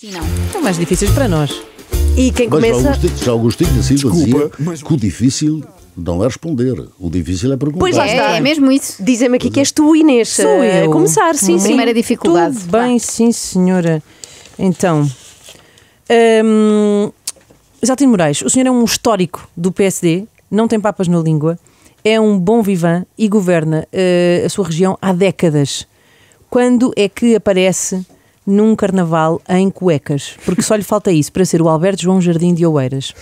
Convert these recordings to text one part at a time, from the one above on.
Sim, não. Estão mais difíceis para nós. E quem mas começa. Já Augustinho da Silva dizia mas... que o difícil não é responder, o difícil é perguntar. Pois lá é, está, é, é mesmo isso. Dizem-me aqui pois que és tu, Inês. Sou eh, eu. A começar, sim, sim. Primeira dificuldade. Tudo bem, sim, senhora. Então. Hum, Exaltino Moraes, o senhor é um histórico do PSD, não tem papas na língua, é um bom vivan e governa uh, a sua região há décadas. Quando é que aparece num carnaval em cuecas, porque só lhe falta isso para ser o Alberto João Jardim de Oeiras.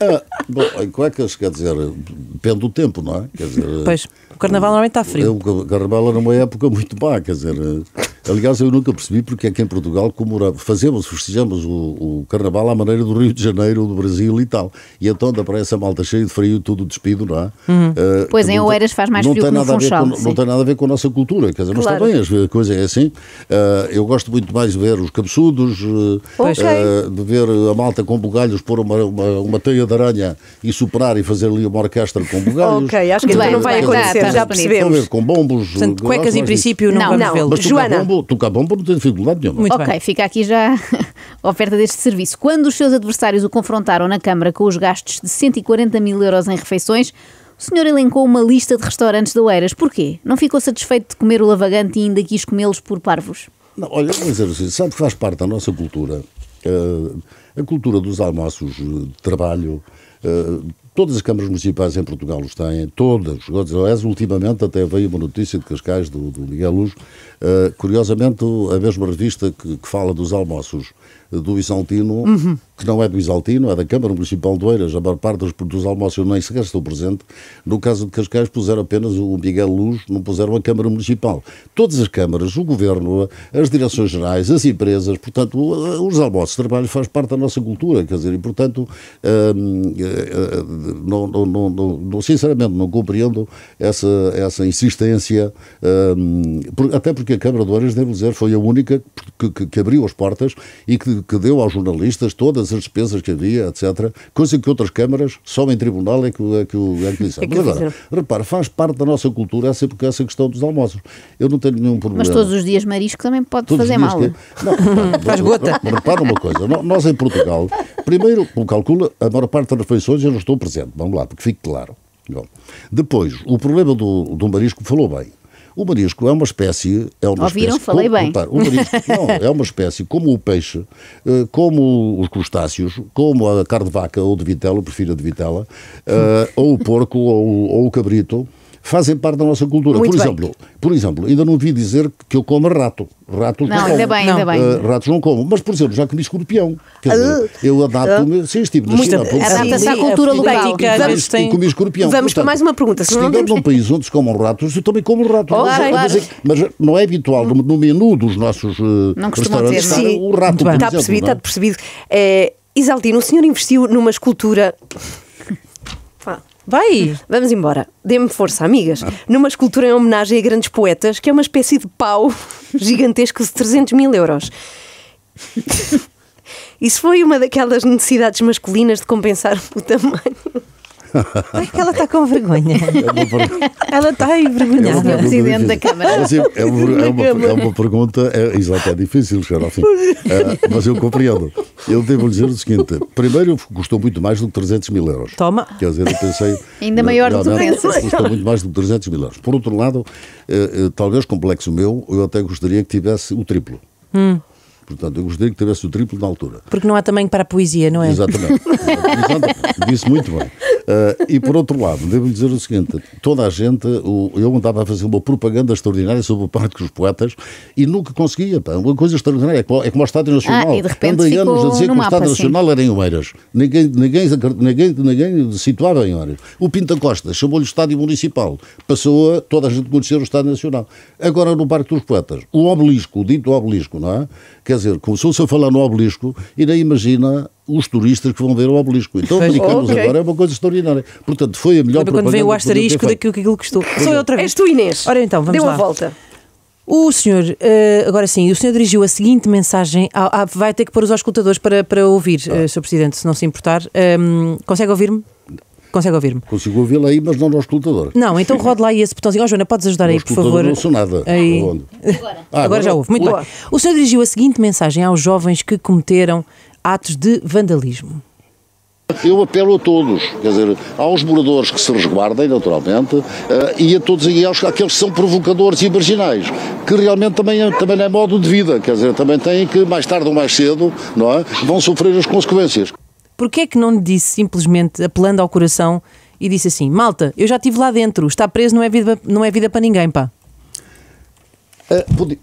Ah, bom, em cuecas, quer dizer, depende do tempo, não é? Quer dizer, pois, o carnaval normalmente está frio. O, o carnaval era uma época muito má, quer dizer, Aliás, eu nunca percebi porque é que em Portugal fazemos, festejamos o, o, Carnaval à maneira do Rio de Janeiro, do Brasil e tal. E então dá para essa malta cheia de frio, tudo despido, não é? Uhum. Uh, pois em Oeiras faz mais frio que no Funchal. Com, não tem nada a ver com a nossa cultura, quer dizer, claro. está bem, a coisa é assim. Uh, eu gosto muito mais de ver os cabeçudos, uh, de ver a malta com bugalhos pôr uma, uma, uma teia de aranha e superar e fazer ali uma orquestra com bugalhos. ok, acho que bem, não vai acontecer, já percebemos. Com bombos. Portanto, cuecas em princípio não, não vamos vê-lo. Joana, vou tocar bomba, não ter dificuldade nenhuma. Muito ok, bem. fica aqui já a oferta deste serviço. Quando os seus adversários o confrontaram na Câmara com os gastos de 140 mil euros em refeições, o senhor elencou uma lista de restaurantes da Eiras. Porquê? Não ficou satisfeito de comer o lavagante e ainda quis comê-los por parvos? Não, olha, vou dizer assim, sabe que faz parte da nossa cultura. Uh, a cultura dos almoços eh, de trabalho, uh, Todas as câmaras municipais em Portugal os têm, todas. Aliás, ultimamente até veio uma notícia de Cascais, do, do Miguel Luz, uh, curiosamente a mesma revista que, que fala dos almoços eh, do Isaltino, uhum. que não é do Isaltino, é da Câmara Municipal de Oeiras, a maior parte dos, dos almoços nem sequer estou presente, no caso de Cascais puseram apenas o Miguel Luz, não puseram a Câmara Municipal. Todas as câmaras, o Governo, as direções gerais, as empresas, portanto, os almoços de trabalho faz parte da nossa cultura, quer dizer, e portanto... Uh, uh, não, não, não, não, sinceramente não compreendo essa, essa insistência, um, por, até porque a Câmara de Oeiras, devo dizer, foi a única que, que, que abriu as portas e que, que, deu aos jornalistas todas as despesas que havia, etc. Coisa que outras câmaras, só em tribunal é que, é que, é que disseram. É Mas agora, repara, faz parte da nossa cultura essa, essa questão dos almoços. Eu não tenho nenhum problema. Mas todos os dias marisco também pode todos fazer mal. Que... É. Não, faz gota. Repara uma coisa, nós em Portugal, primeiro, calcula, a maior parte das refeições eu não estou presente Vamos lá, porque fique claro. Bom. Depois, o problema do, do marisco falou bem. O marisco é uma espécie. É uma Ouviram? Espécie, Falei como, bem. o marisco não, é uma espécie como o peixe, eh, como os crustáceos, como a carne de vaca ou de vitela, prefiro a de vitela, uh, ou o porco ou, ou o cabrito fazem parte da nossa cultura. por exemplo, por exemplo, ainda não vi dizer que eu como rato. Rato não, não ainda como. bem, ainda bem. Uh, ratos não como. Mas, por exemplo, já comi escorpião. Quer ah, dizer, eu adapto-me. Uh, sim, estive na China. Adapta-se à cultura é local. Vamos, tem... comi escorpião. Vamos Portanto, para mais uma pergunta. Se estivermos num país onde se comam ratos, eu também como rato. Oh, claro, claro. Mas não é habitual no menu dos nossos uh, não restaurantes ter, o rato, é? Está percebido, está eh, percebido. Isaldino, o senhor investiu numa escultura Vai! Vamos embora. Dê-me força, amigas. Ah. Numa escultura em homenagem a grandes poetas, que é uma espécie de pau gigantesco de 300 mil euros. Isso foi uma daquelas necessidades masculinas de compensar o tamanho. É que ela está com vergonha. É ela está envergonhada. É presidente da Câmara. É, é uma, é uma, uma pergunta, é, exato, é difícil chegar ao fim. É, mas eu compreendo. Eu devo dizer o seguinte: primeiro, custou muito mais do que 300 mil euros. Toma. Quer dizer, eu pensei. Ainda na, maior do que pensas. Custou muito mais do que 300 mil euros. Por outro lado, eh, eh, talvez complexo meu, eu até gostaria que tivesse o triplo. Hum. Portanto, eu gostaria que tivesse o triplo na altura. Porque não há tamanho para a poesia, não é? Exatamente. Exatamente. Disse muito bem. Uh, e por outro lado, devo dizer o seguinte: toda a gente, o, eu andava a fazer uma propaganda extraordinária sobre o Parque dos Poetas e nunca conseguia. Pá, então, uma coisa extraordinária é como, é o Estádio Nacional. Ah, e de repente Andei anos a dizer que o Estádio Nacional era em Oeiras. Ninguém, ninguém, ninguém, ninguém situava em Oeiras. O Pinta Costa chamou-lhe Estádio Municipal. Passou a toda a gente conhecer o Estádio Nacional. Agora no Parque dos Poetas, o obelisco, o dito obelisco, não é? Quer dizer, começou-se a falar no obelisco e nem imagina os turistas que vão ver o obelisco. Então, aplicamos okay. agora é uma coisa extraordinária. Portanto, foi a melhor propaganda. Quando veio o asterisco daquilo que custou. Sou eu é. outra vez. És tu, Inês. Ora então, vamos Deu lá. Deu uma volta. O senhor, eh, agora sim, o senhor dirigiu a seguinte mensagem. Ah, ah, vai ter que pôr os auscultadores para, para ouvir, ah. Tá. Eh, Sr. Presidente, se não se importar. Um, ehm, consegue ouvir-me? Consegue ouvir-me? Consigo ouvi-la aí, mas não no escutador. Não, então rode lá aí esse botãozinho. Ó, oh, Joana, podes ajudar aí, por favor. Não sou nada. Aí. Agora. Ah, agora, agora já ouve. Muito Boa. bem. O senhor dirigiu a seguinte mensagem aos jovens que cometeram atos de vandalismo. Eu apelo a todos, quer dizer, aos moradores que se resguardem, naturalmente, eh, e a todos e aos, aqueles que são provocadores e marginais, que realmente também, também é modo de vida, quer dizer, também têm que, mais tarde ou mais cedo, não é, vão sofrer as consequências. Porquê é que não lhe disse simplesmente, apelando ao coração, e disse assim, malta, eu já estive lá dentro, está preso, não é vida, não é vida para ninguém, pá? Uh,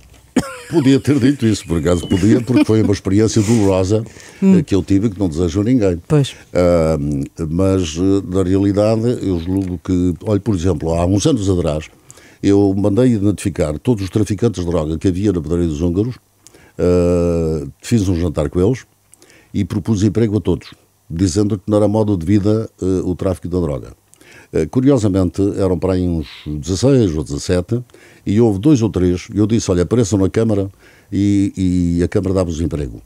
Podia ter dito isso, por acaso podia, porque foi uma experiência dolorosa hum. Eh, que eu tive que não desejo a ninguém. Pois. mas, eh, na realidade, eu julgo que, olha, por exemplo, há uns anos atrás, eu mandei identificar todos os traficantes de droga que havia na Pedreira dos Húngaros, eh, fiz um jantar com eles e propus emprego a todos, dizendo que não era modo de vida o tráfico da droga. Eh, curiosamente, eram para aí uns 16 ou 17, e houve dois ou três, e eu disse, olha, apareçam na Câmara, e, e a Câmara dava-vos emprego.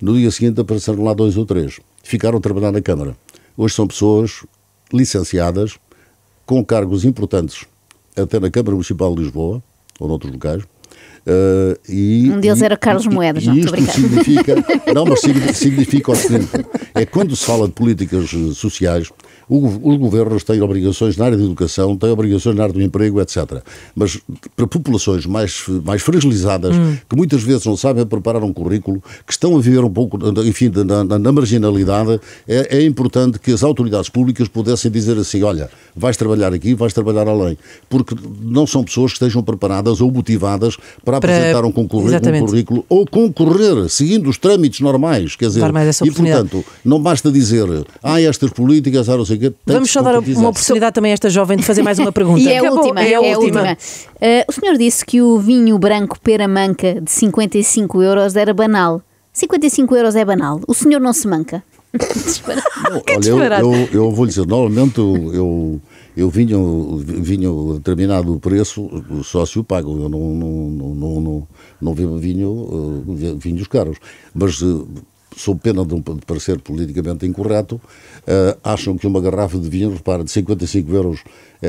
No dia seguinte apareceram lá dois ou três, ficaram a trabalhar na Câmara. Hoje são pessoas licenciadas, com cargos importantes, até na Câmara Municipal de Lisboa, ou noutros locais, Uh, e, um deles e, era Carlos Moedas, e, não, isto significa, não, mas significa, significa o seguinte: é quando se fala de políticas sociais, o, o governo tem obrigações na área da educação, tem obrigações na área do emprego, etc. Mas para populações mais, mais fragilizadas, hum. que muitas vezes não sabem preparar um currículo, que estão a viver um pouco, enfim, na, na, na marginalidade, é, é, importante que as autoridades públicas pudessem dizer assim: olha, vais trabalhar aqui, vais trabalhar além. Porque não são pessoas que estejam preparadas ou motivadas para, para... apresentar um, um currículo ou concorrer, seguindo os trâmites normais. Quer dizer, e portanto, não basta dizer, há ah, estas políticas, há ah, não sei chega Vamos só dar uma oportunidade também a esta jovem de fazer mais uma pergunta. e é a última. É, é a última. última. Uh, o senhor disse que o vinho branco manca de 55 euros era banal. 55 euros é banal. O senhor não se manca. não, olha, eu, eu, eu, vou lhe dizer, normalmente eu, eu, eu vinho, vinho determinado preço, o sócio paga, eu não, não, não, não, não, não vivo vinho, uh, vinhos caros. Mas uh, sob pena de, um, de parecer politicamente incorreto, uh, acham que uma garrafa de vinho, repara, de 55 euros, uh,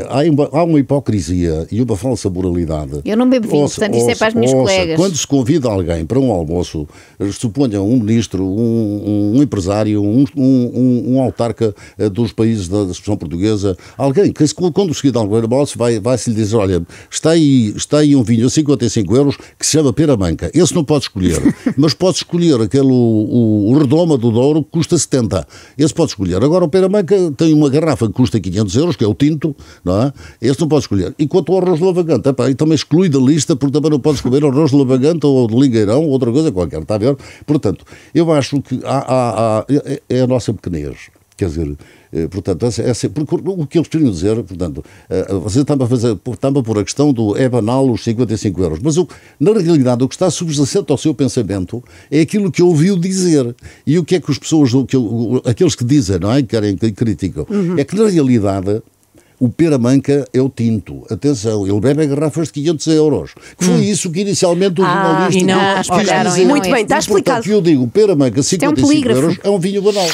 há, uma, há uma hipocrisia e uma falsa moralidade. Eu não bebo vinho, ouça, portanto ouça, isso é para as minhas ouça, colegas. Quando se convida alguém para um almoço, eh, suponha um ministro, um, um empresário, um, um, autarca dos países da expressão portuguesa, alguém que quando se convida alguém para um almoço, vai-se vai lhe dizer, olha, está aí, está aí um vinho a 55 euros que se chama Manca Esse não pode escolher, mas pode escolher aquele... O, o, Redoma do Douro custa 70. Esse pode escolher. Agora o Peramanca tem uma garrafa que custa 500 euros, que é o tinto, não é? Esse não pode escolher. E quanto ao arroz lavagante, epá, então exclui da lista, porque também não pode escolher arroz lavagante ou de lingueirão ou outra coisa qualquer, está a ver? Portanto, eu acho que há, há, há, é, é a nossa pequenez. Quer dizer, eh, portanto, essa, essa, o que eles queriam dizer, portanto, eh, você estava a, fazer, estava a pôr a questão do é banal os 55 euros, mas na realidade o que está subjacente ao seu pensamento é aquilo que ouviu dizer. E o que é que as pessoas, que, aqueles que dizem, não é? Que querem, que criticam, uhum. é que na realidade o Peramanca é o tinto. Atenção, ele bebe garrafas de 500 euros. Que foi hum. isso que inicialmente o ah, jornalista não, quis dizer. É é muito bem, está explicado. que eu digo, Peramanca, 55 é um euros, é um vinho banal.